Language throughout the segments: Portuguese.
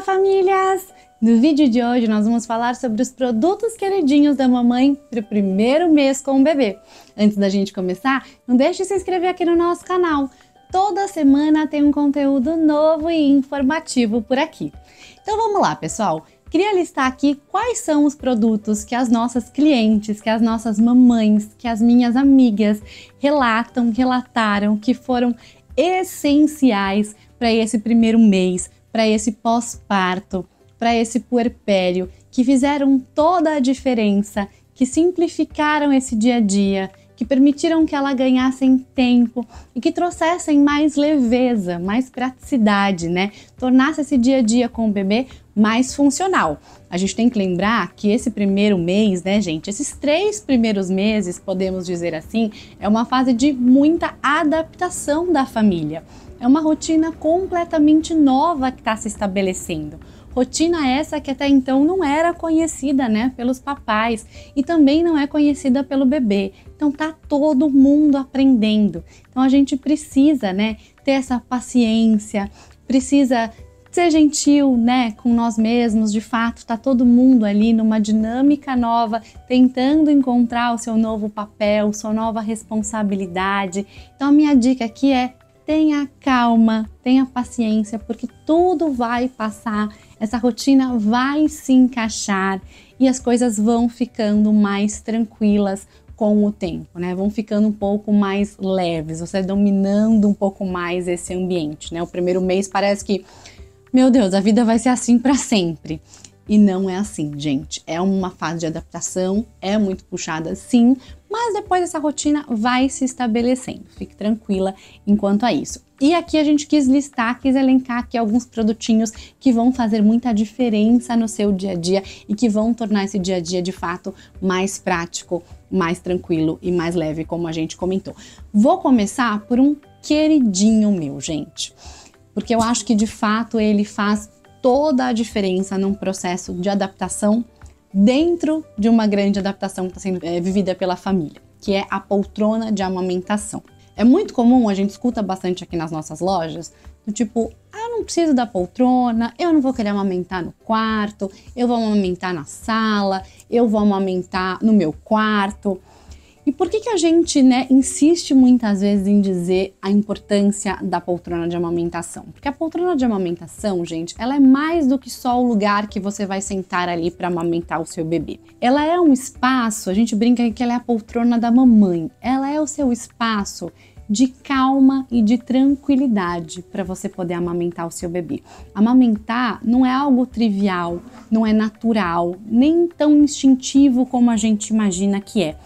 Olá, famílias! No vídeo de hoje nós vamos falar sobre os produtos queridinhos da mamãe para o primeiro mês com o bebê. Antes da gente começar, não deixe de se inscrever aqui no nosso canal. Toda semana tem um conteúdo novo e informativo por aqui. Então vamos lá, pessoal! Queria listar aqui quais são os produtos que as nossas clientes, que as nossas mamães, que as minhas amigas relatam, relataram que foram essenciais para esse primeiro mês para esse pós-parto, para esse puerpério, que fizeram toda a diferença, que simplificaram esse dia a dia, que permitiram que ela ganhassem tempo e que trouxessem mais leveza, mais praticidade, né? Tornasse esse dia a dia com o bebê mais funcional. A gente tem que lembrar que esse primeiro mês, né, gente? Esses três primeiros meses, podemos dizer assim, é uma fase de muita adaptação da família. É uma rotina completamente nova que está se estabelecendo. Rotina essa que até então não era conhecida, né, pelos papais e também não é conhecida pelo bebê. Então tá todo mundo aprendendo. Então a gente precisa, né, ter essa paciência, precisa ser gentil, né, com nós mesmos. De fato, tá todo mundo ali numa dinâmica nova, tentando encontrar o seu novo papel, sua nova responsabilidade. Então a minha dica aqui é tenha calma, tenha paciência, porque tudo vai passar, essa rotina vai se encaixar e as coisas vão ficando mais tranquilas com o tempo, né? Vão ficando um pouco mais leves, você dominando um pouco mais esse ambiente, né? O primeiro mês parece que, meu Deus, a vida vai ser assim para sempre. E não é assim, gente. É uma fase de adaptação, é muito puxada, sim, mas depois essa rotina vai se estabelecendo. Fique tranquila enquanto a isso. E aqui a gente quis listar, quis elencar aqui alguns produtinhos que vão fazer muita diferença no seu dia a dia e que vão tornar esse dia a dia de fato mais prático, mais tranquilo e mais leve, como a gente comentou. Vou começar por um queridinho meu, gente, porque eu acho que de fato ele faz toda a diferença num processo de adaptação dentro de uma grande adaptação que está sendo é, vivida pela família, que é a poltrona de amamentação. É muito comum, a gente escuta bastante aqui nas nossas lojas, do tipo, ah, eu não preciso da poltrona, eu não vou querer amamentar no quarto, eu vou amamentar na sala, eu vou amamentar no meu quarto. E por que, que a gente né, insiste muitas vezes em dizer a importância da poltrona de amamentação? Porque a poltrona de amamentação, gente, ela é mais do que só o lugar que você vai sentar ali para amamentar o seu bebê. Ela é um espaço, a gente brinca que ela é a poltrona da mamãe, ela é o seu espaço de calma e de tranquilidade para você poder amamentar o seu bebê. Amamentar não é algo trivial, não é natural, nem tão instintivo como a gente imagina que é.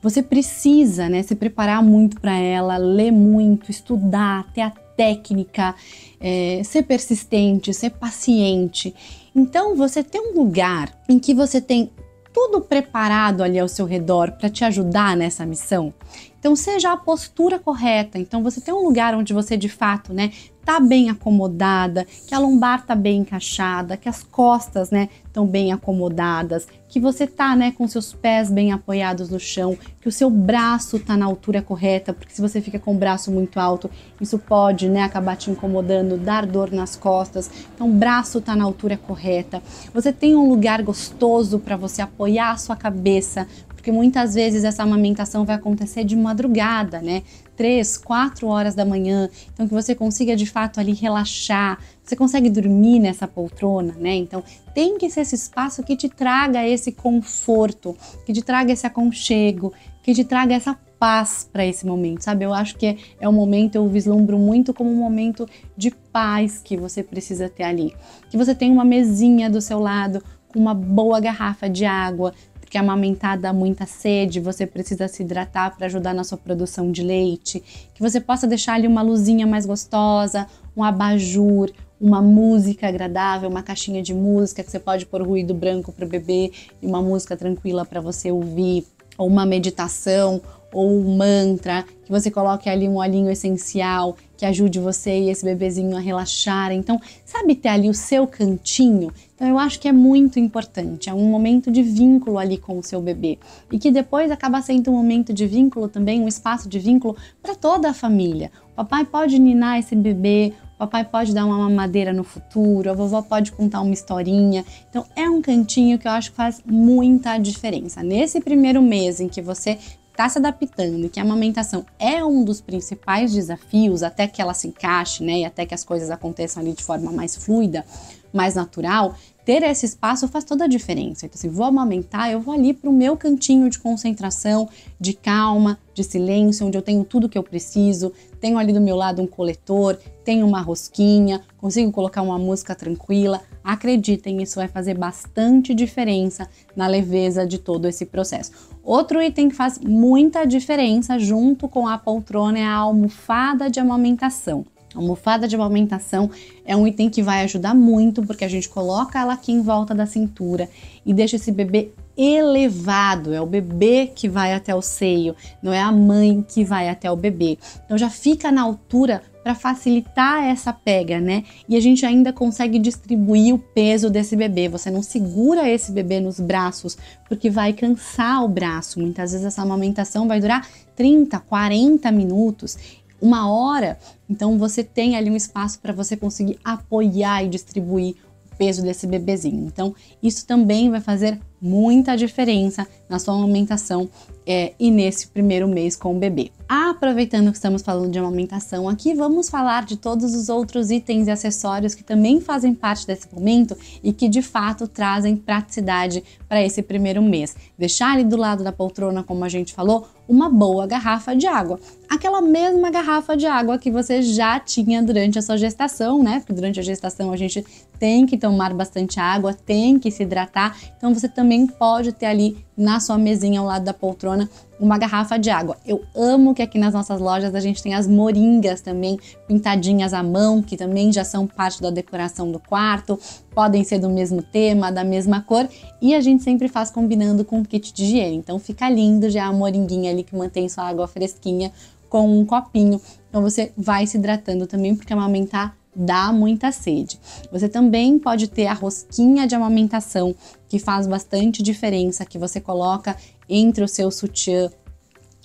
Você precisa né, se preparar muito para ela, ler muito, estudar, ter a técnica, é, ser persistente, ser paciente. Então, você tem um lugar em que você tem tudo preparado ali ao seu redor para te ajudar nessa missão. Então seja a postura correta. Então você tem um lugar onde você de fato, né, tá bem acomodada, que a lombar tá bem encaixada, que as costas, né, estão bem acomodadas, que você tá, né, com seus pés bem apoiados no chão, que o seu braço tá na altura correta, porque se você fica com o braço muito alto, isso pode, né, acabar te incomodando, dar dor nas costas. Então, o braço tá na altura correta. Você tem um lugar gostoso para você apoiar a sua cabeça, porque muitas vezes essa amamentação vai acontecer de madrugada, né? Três, quatro horas da manhã, então que você consiga de fato ali relaxar, você consegue dormir nessa poltrona, né? Então tem que ser esse espaço que te traga esse conforto, que te traga esse aconchego, que te traga essa paz para esse momento, sabe? Eu acho que é, é um momento, eu vislumbro muito como um momento de paz que você precisa ter ali. Que você tenha uma mesinha do seu lado, com uma boa garrafa de água, porque é amamentar dá muita sede, você precisa se hidratar para ajudar na sua produção de leite, que você possa deixar ali uma luzinha mais gostosa, um abajur, uma música agradável, uma caixinha de música que você pode pôr ruído branco para o bebê e uma música tranquila para você ouvir, ou uma meditação, ou um mantra, que você coloque ali um olhinho essencial que ajude você e esse bebezinho a relaxar. Então, sabe ter ali o seu cantinho? Então, eu acho que é muito importante. É um momento de vínculo ali com o seu bebê. E que depois acaba sendo um momento de vínculo também, um espaço de vínculo para toda a família. O papai pode ninar esse bebê, o papai pode dar uma mamadeira no futuro, a vovó pode contar uma historinha. Então, é um cantinho que eu acho que faz muita diferença. Nesse primeiro mês em que você está se adaptando, que a amamentação é um dos principais desafios até que ela se encaixe, né, e até que as coisas aconteçam ali de forma mais fluida, mais natural, ter esse espaço faz toda a diferença. Então, se assim, vou amamentar, eu vou ali para o meu cantinho de concentração, de calma, de silêncio, onde eu tenho tudo que eu preciso, tenho ali do meu lado um coletor, tenho uma rosquinha, consigo colocar uma música tranquila, Acreditem, isso vai fazer bastante diferença na leveza de todo esse processo. Outro item que faz muita diferença junto com a poltrona é a almofada de amamentação. A almofada de amamentação é um item que vai ajudar muito porque a gente coloca ela aqui em volta da cintura e deixa esse bebê elevado, é o bebê que vai até o seio, não é a mãe que vai até o bebê. Então já fica na altura para facilitar essa pega, né? E a gente ainda consegue distribuir o peso desse bebê. Você não segura esse bebê nos braços porque vai cansar o braço. Muitas vezes essa amamentação vai durar 30, 40 minutos uma hora, então você tem ali um espaço para você conseguir apoiar e distribuir o peso desse bebezinho. Então, isso também vai fazer muita diferença na sua amamentação é, e nesse primeiro mês com o bebê. Ah, aproveitando que estamos falando de amamentação aqui, vamos falar de todos os outros itens e acessórios que também fazem parte desse momento e que de fato trazem praticidade para esse primeiro mês. Deixar ali do lado da poltrona, como a gente falou, uma boa garrafa de água. Aquela mesma garrafa de água que você já tinha durante a sua gestação, né? Porque durante a gestação a gente tem que tomar bastante água, tem que se hidratar, então você também também pode ter ali na sua mesinha ao lado da poltrona uma garrafa de água. Eu amo que aqui nas nossas lojas a gente tem as moringas também pintadinhas à mão, que também já são parte da decoração do quarto, podem ser do mesmo tema, da mesma cor, e a gente sempre faz combinando com o kit de higiene. Então fica lindo já a moringuinha ali que mantém sua água fresquinha com um copinho. Então você vai se hidratando também, porque amamentar dá muita sede. Você também pode ter a rosquinha de amamentação, que faz bastante diferença, que você coloca entre o seu sutiã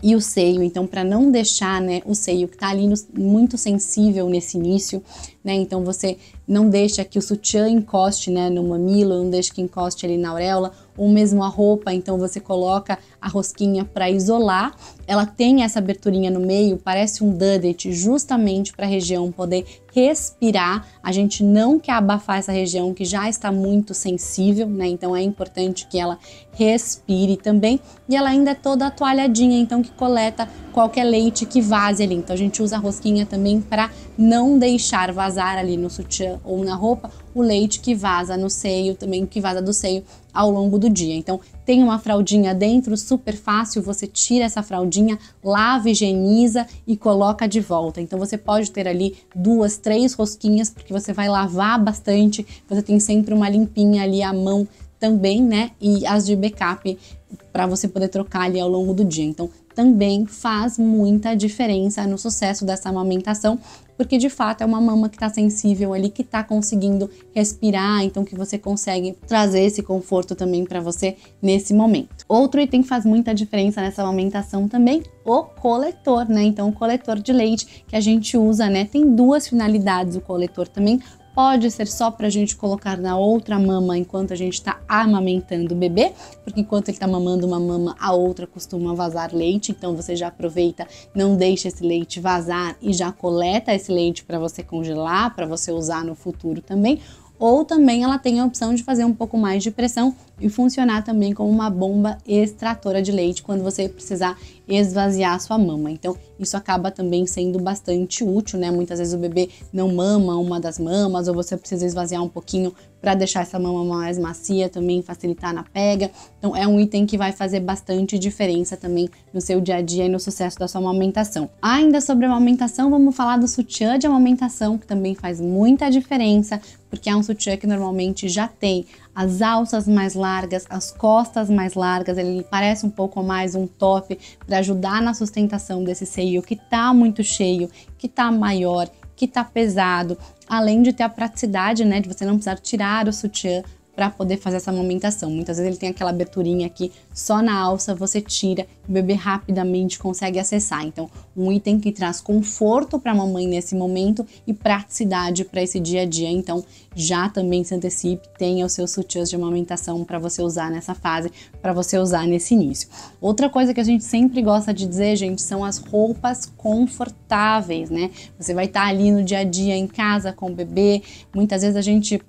e o seio, então para não deixar, né, o seio que tá ali no, muito sensível nesse início, né? Então você não deixa que o sutiã encoste, né, no mamilo, não deixa que encoste ali na auréola ou mesmo a roupa, então você coloca a rosquinha para isolar. Ela tem essa aberturinha no meio, parece um dudet justamente para a região poder respirar. A gente não quer abafar essa região que já está muito sensível, né? Então é importante que ela respire também. E ela ainda é toda toalhadinha, então que coleta qualquer leite que vaze ali. Então a gente usa a rosquinha também para não deixar vazar ali no sutiã ou na roupa o leite que vaza no seio, também que vaza do seio ao longo do dia. Então, tem uma fraldinha dentro, super fácil, você tira essa fraldinha, lava, higieniza e coloca de volta. Então, você pode ter ali duas, três rosquinhas, porque você vai lavar bastante, você tem sempre uma limpinha ali à mão também, né? E as de backup para você poder trocar ali ao longo do dia. Então, também faz muita diferença no sucesso dessa amamentação porque de fato é uma mama que está sensível ali, que está conseguindo respirar, então que você consegue trazer esse conforto também para você nesse momento. Outro item que faz muita diferença nessa amamentação também, o coletor, né? Então, o coletor de leite que a gente usa, né? Tem duas finalidades o coletor também pode ser só para a gente colocar na outra mama enquanto a gente está amamentando o bebê, porque enquanto ele está mamando uma mama, a outra costuma vazar leite, então você já aproveita, não deixa esse leite vazar e já coleta esse leite para você congelar, para você usar no futuro também. Ou também ela tem a opção de fazer um pouco mais de pressão e funcionar também como uma bomba extratora de leite quando você precisar esvaziar a sua mama. Então, isso acaba também sendo bastante útil, né? Muitas vezes o bebê não mama uma das mamas, ou você precisa esvaziar um pouquinho para deixar essa mama mais macia também, facilitar na pega. Então é um item que vai fazer bastante diferença também no seu dia a dia e no sucesso da sua amamentação. Ainda sobre a amamentação, vamos falar do sutiã de amamentação, que também faz muita diferença, porque é um sutiã que normalmente já tem as alças mais largas, as costas mais largas, ele parece um pouco mais um top para ajudar na sustentação desse seio que tá muito cheio, que tá maior, que tá pesado, além de ter a praticidade, né, de você não precisar tirar o sutiã para poder fazer essa amamentação. Muitas vezes ele tem aquela aberturinha aqui só na alça, você tira e o bebê rapidamente consegue acessar. Então, um item que traz conforto para a mamãe nesse momento e praticidade para esse dia a dia. Então, já também se antecipe, tenha os seus sutiãs de amamentação para você usar nessa fase, para você usar nesse início. Outra coisa que a gente sempre gosta de dizer, gente, são as roupas confortáveis, né? Você vai estar tá ali no dia a dia em casa com o bebê. Muitas vezes a gente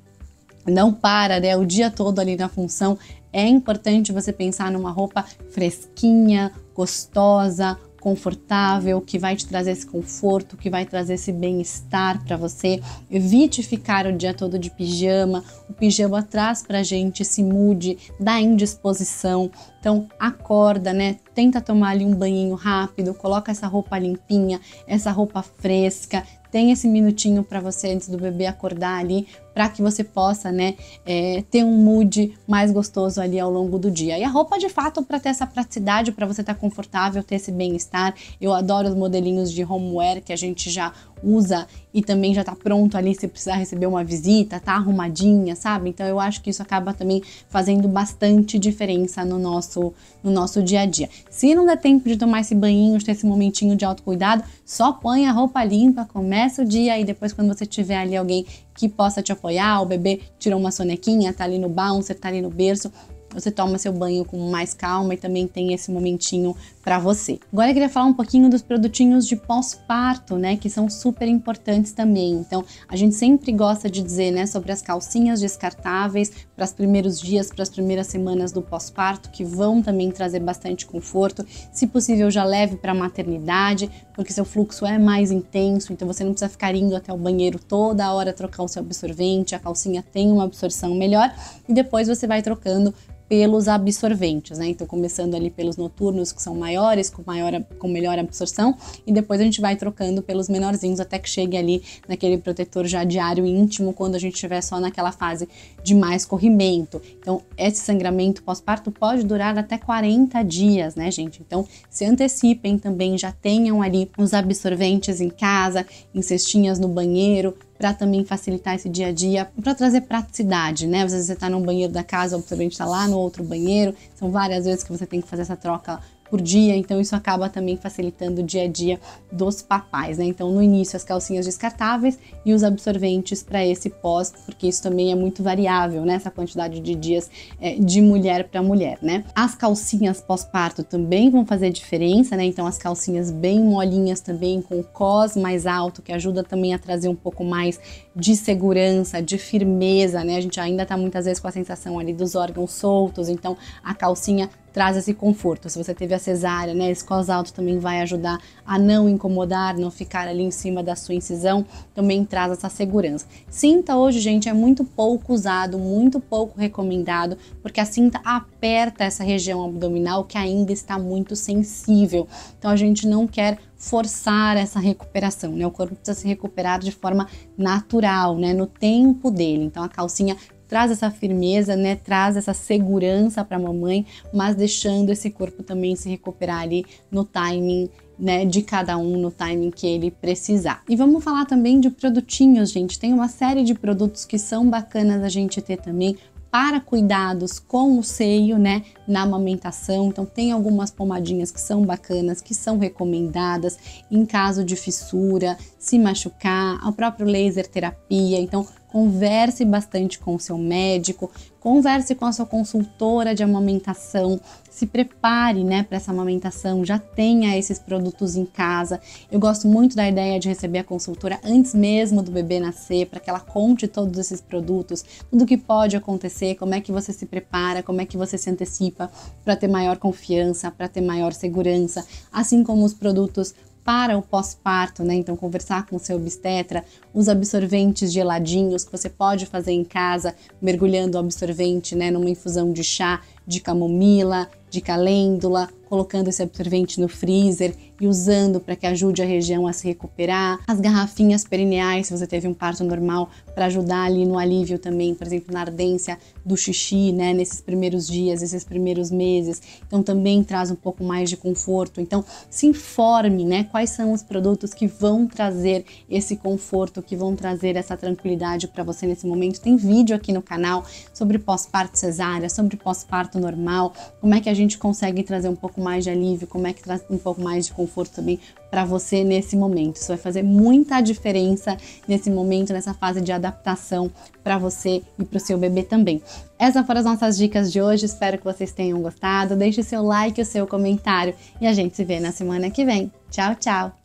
não para, né? O dia todo ali na função. É importante você pensar numa roupa fresquinha, gostosa, confortável, que vai te trazer esse conforto, que vai trazer esse bem-estar para você. Evite ficar o dia todo de pijama. O pijama traz pra gente se mude, da indisposição. Então, acorda, né? Tenta tomar ali um banhinho rápido, coloca essa roupa limpinha, essa roupa fresca, tem esse minutinho para você antes do bebê acordar ali, para que você possa, né, é, ter um mood mais gostoso ali ao longo do dia. E a roupa, de fato, para ter essa praticidade, para você estar tá confortável, ter esse bem-estar. Eu adoro os modelinhos de homeware que a gente já usa e também já tá pronto ali se precisar receber uma visita, tá arrumadinha, sabe? Então eu acho que isso acaba também fazendo bastante diferença no nosso no nosso dia a dia. Se não der tempo de tomar esse banhinho, ter esse momentinho de autocuidado, só põe a roupa limpa, começa começa o dia e depois quando você tiver ali alguém que possa te apoiar, o bebê tirou uma sonequinha, tá ali no bouncer, tá ali no berço, você toma seu banho com mais calma e também tem esse momentinho para você. Agora eu queria falar um pouquinho dos produtinhos de pós-parto, né, que são super importantes também. Então, a gente sempre gosta de dizer, né, sobre as calcinhas descartáveis para os primeiros dias, para as primeiras semanas do pós-parto, que vão também trazer bastante conforto. Se possível, já leve para a maternidade, porque seu fluxo é mais intenso, então você não precisa ficar indo até o banheiro toda hora trocar o seu absorvente, a calcinha tem uma absorção melhor e depois você vai trocando pelos absorventes, né? Então começando ali pelos noturnos que são maiores, com maior com melhor absorção e depois a gente vai trocando pelos menorzinhos até que chegue ali naquele protetor já diário íntimo quando a gente estiver só naquela fase de mais corrimento. Então esse sangramento pós-parto pode durar até 40 dias, né, gente? Então se antecipem também, já tenham ali os absorventes em casa, em cestinhas no banheiro, para também facilitar esse dia a dia, para trazer praticidade, né? Às vezes você está no banheiro da casa, o absorvente está lá no outro banheiro, são várias vezes que você tem que fazer essa troca por dia, então isso acaba também facilitando o dia a dia dos papais, né? Então, no início, as calcinhas descartáveis e os absorventes para esse pós, porque isso também é muito variável, né? Essa quantidade de dias é, de mulher para mulher, né? As calcinhas pós-parto também vão fazer diferença, né? Então, as calcinhas bem molinhas também, com cos mais alto, que ajuda também a trazer um pouco mais de segurança, de firmeza, né? A gente ainda tá muitas vezes com a sensação ali dos órgãos soltos, então a calcinha traz esse conforto. Se você teve a cesárea, né, esse cosalto também vai ajudar a não incomodar, não ficar ali em cima da sua incisão, também traz essa segurança. Cinta hoje, gente, é muito pouco usado, muito pouco recomendado, porque a cinta aperta essa região abdominal que ainda está muito sensível. Então a gente não quer forçar essa recuperação, né? O corpo precisa se recuperar de forma natural, né? No tempo dele. Então a calcinha traz essa firmeza, né? Traz essa segurança para a mamãe, mas deixando esse corpo também se recuperar ali no timing né, de cada um no timing que ele precisar. E vamos falar também de produtinhos, gente. Tem uma série de produtos que são bacanas a gente ter também para cuidados com o seio, né, na amamentação. Então tem algumas pomadinhas que são bacanas, que são recomendadas em caso de fissura, se machucar, ao próprio laser terapia. Então, converse bastante com o seu médico, converse com a sua consultora de amamentação, se prepare, né, para essa amamentação, já tenha esses produtos em casa. Eu gosto muito da ideia de receber a consultora antes mesmo do bebê nascer, para que ela conte todos esses produtos, tudo que pode acontecer, como é que você se prepara, como é que você se antecipa para ter maior confiança, para ter maior segurança, assim como os produtos para o pós-parto, né? Então, conversar com o seu obstetra, os absorventes geladinhos que você pode fazer em casa, mergulhando o absorvente, né, numa infusão de chá, de camomila, de calêndula, colocando esse absorvente no freezer e usando para que ajude a região a se recuperar. As garrafinhas perineais, se você teve um parto normal, para ajudar ali no alívio também, por exemplo, na ardência do xixi, né, nesses primeiros dias, esses primeiros meses. Então também traz um pouco mais de conforto. Então se informe, né, quais são os produtos que vão trazer esse conforto, que vão trazer essa tranquilidade para você nesse momento. Tem vídeo aqui no canal sobre pós-parto cesárea, sobre pós-parto normal, como é que a gente consegue trazer um pouco mais de alívio, como é que traz um pouco mais de conforto também para você nesse momento. Isso vai fazer muita diferença nesse momento, nessa fase de adaptação para você e para o seu bebê também. Essas foram as nossas dicas de hoje, espero que vocês tenham gostado. Deixe o seu like, o seu comentário e a gente se vê na semana que vem. Tchau, tchau!